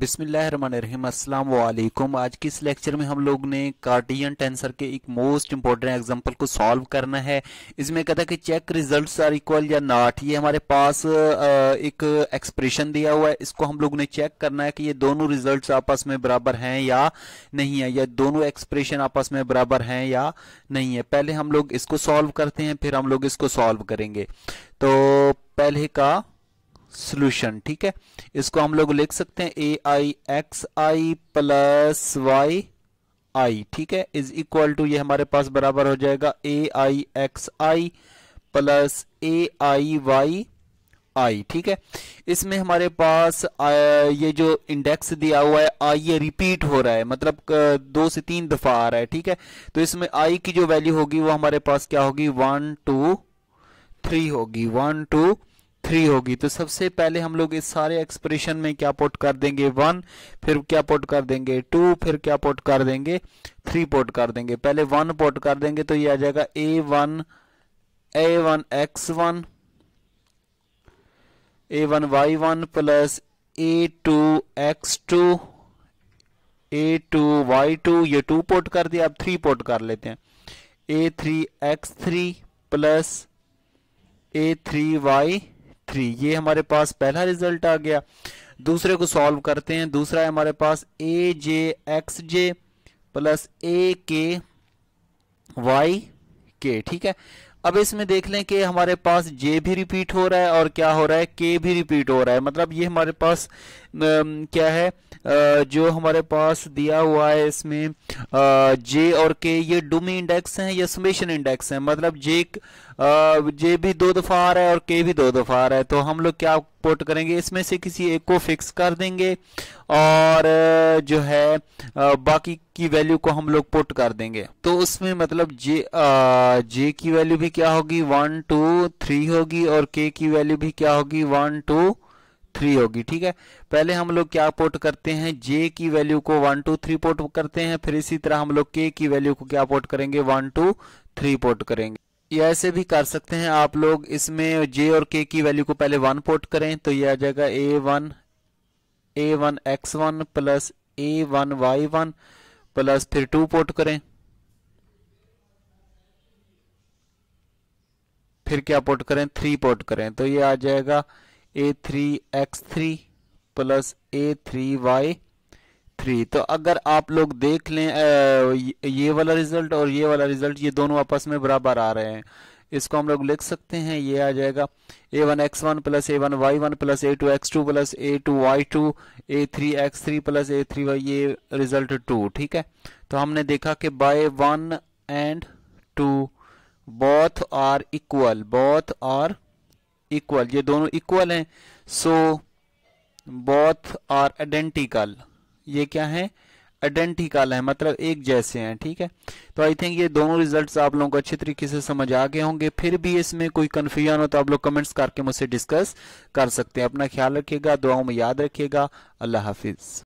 बिसमीम आज के इस लेक्चर में हम लोग ने कार्टियन टेंसर के एक मोस्ट इंपॉर्टेंट एग्जांपल को सॉल्व करना है इसमें कहता है कि चेक रिजल्ट्स आर इक्वल या नॉट ये हमारे पास एक एक्सप्रेशन दिया हुआ है इसको हम लोग ने चेक करना है कि ये दोनों रिजल्ट्स आपस में बराबर हैं या नहीं है या दोनों एक्सप्रेशन आपस में बराबर हैं या नहीं है पहले हम लोग इसको सॉल्व करते हैं फिर हम लोग इसको सॉल्व करेंगे तो पहले का सोल्यूशन ठीक है इसको हम लोग लिख सकते हैं A I X I plus Y I ठीक है इज इक्वल टू ये हमारे पास बराबर हो जाएगा A I X I plus A I Y I ठीक है इसमें हमारे पास ये जो इंडेक्स दिया हुआ है आई ये रिपीट हो रहा है मतलब दो से तीन दफा आ रहा है ठीक है तो इसमें आई की जो वैल्यू होगी वो हमारे पास क्या होगी वन टू थ्री होगी वन टू थ्री होगी तो सबसे पहले हम लोग इस सारे एक्सप्रेशन में क्या पोट कर देंगे वन फिर क्या पोट कर देंगे टू फिर क्या पोट कर देंगे थ्री पोट कर देंगे पहले वन पोट कर देंगे तो ये आ जाएगा A one A one X one A one Y one plus A two X two A two Y two ये टू पोट कर दिया अब थ्री पोट कर लेते हैं A three X three plus A three Y three ये हमारे पास पहला रिजल्ट आ गया दूसरे को सॉल्व करते हैं दूसरा है हमारे पास ए जे एक्स जे प्लस ए के वाई के ठीक है अब इसमें देख लें कि हमारे पास जे भी रिपीट हो रहा है और क्या हो रहा है के भी रिपीट हो रहा है मतलब ये हमारे पास क्या है जो हमारे पास दिया हुआ है इसमें जे और के ये डुमी इंडेक्स हैं या समेशन इंडेक्स हैं मतलब जे जे भी दो दफा आ रहा है और के भी दो दफा आ रहा है तो हम लोग क्या पुट करेंगे इसमें से किसी एक को फिक्स कर देंगे और जो है बाकी की वैल्यू को हम लोग पुट कर देंगे तो उसमें मतलब जे आ, जे की वैल्यू भी क्या होगी वन टू थ्री होगी और के की वैल्यू भी क्या होगी वन टू थ्री होगी ठीक है पहले हम लोग क्या पोर्ट करते हैं जे की वैल्यू को वन टू थ्री पोर्ट करते हैं फिर इसी तरह हम लोग के की वैल्यू को क्या पोर्ट करेंगे वन टू थ्री पोर्ट करेंगे या ऐसे भी कर सकते हैं आप लोग इसमें जे और के की वैल्यू को पहले वन पोर्ट करें तो ये आ जाएगा A one A one X one plus A one Y one plus फिर टू पोर्ट करें फिर क्या पोर्ट करें थ्री पोर्ट करें तो ये आ जाएगा A three X three plus A three Y three तो अगर आप लोग देख लें ये वाला रिजल्ट और ये वाला रिजल्ट ये दोनों आपस में बराबर आ रहे हैं इसको हम लोग लिख सकते हैं ये आ जाएगा A one X one plus A one Y one plus A two X two plus A two Y two A three X three plus A three Y ये रिजल्ट टू ठीक है तो हमने देखा कि by one and two both are equal both are equal ये दोनों equal हैं सो बोथ आर आइडेंटिकल ये क्या है आइडेंटिकल है मतलब एक जैसे हैं ठीक है तो आई थिंक ये दोनों रिजल्ट्स आप लोगों को अच्छे तरीके से समझ आ गए होंगे फिर भी इसमें कोई कन्फ्यूजन हो तो आप लोग कमेंट्स करके मुझसे डिस्कस कर सकते हैं अपना ख्याल रखिएगा दुआओं में याद रखिएगा अल्लाह हाफिज़